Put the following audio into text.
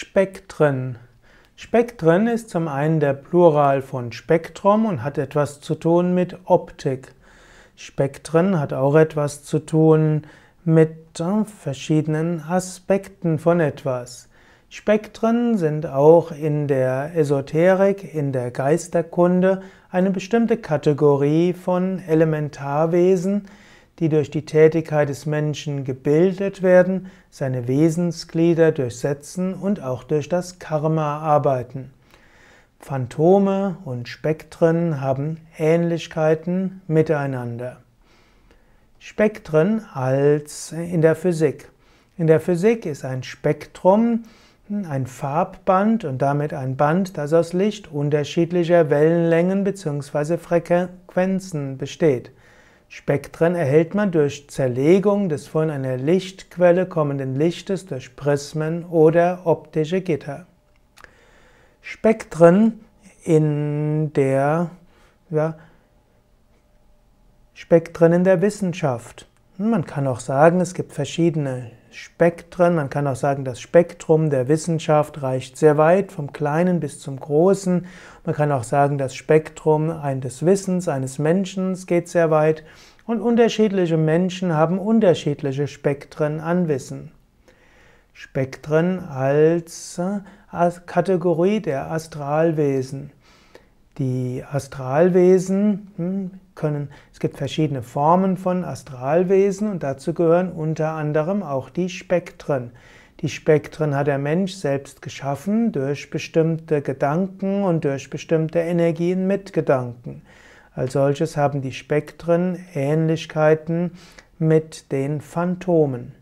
Spektren. Spektren ist zum einen der Plural von Spektrum und hat etwas zu tun mit Optik. Spektren hat auch etwas zu tun mit äh, verschiedenen Aspekten von etwas. Spektren sind auch in der Esoterik, in der Geisterkunde eine bestimmte Kategorie von Elementarwesen, die durch die Tätigkeit des Menschen gebildet werden, seine Wesensglieder durchsetzen und auch durch das Karma arbeiten. Phantome und Spektren haben Ähnlichkeiten miteinander. Spektren als in der Physik. In der Physik ist ein Spektrum ein Farbband und damit ein Band, das aus Licht unterschiedlicher Wellenlängen bzw. Frequenzen besteht. Spektren erhält man durch Zerlegung des von einer Lichtquelle kommenden Lichtes durch Prismen oder optische Gitter. Spektren in der ja, Spektren in der Wissenschaft. Man kann auch sagen, es gibt verschiedene Spektren, man kann auch sagen, das Spektrum der Wissenschaft reicht sehr weit, vom Kleinen bis zum Großen. Man kann auch sagen, das Spektrum eines Wissens, eines Menschen geht sehr weit. Und unterschiedliche Menschen haben unterschiedliche Spektren an Wissen. Spektren als, äh, als Kategorie der Astralwesen. Die Astralwesen, hm, können. Es gibt verschiedene Formen von Astralwesen und dazu gehören unter anderem auch die Spektren. Die Spektren hat der Mensch selbst geschaffen durch bestimmte Gedanken und durch bestimmte Energien mit Gedanken. Als solches haben die Spektren Ähnlichkeiten mit den Phantomen.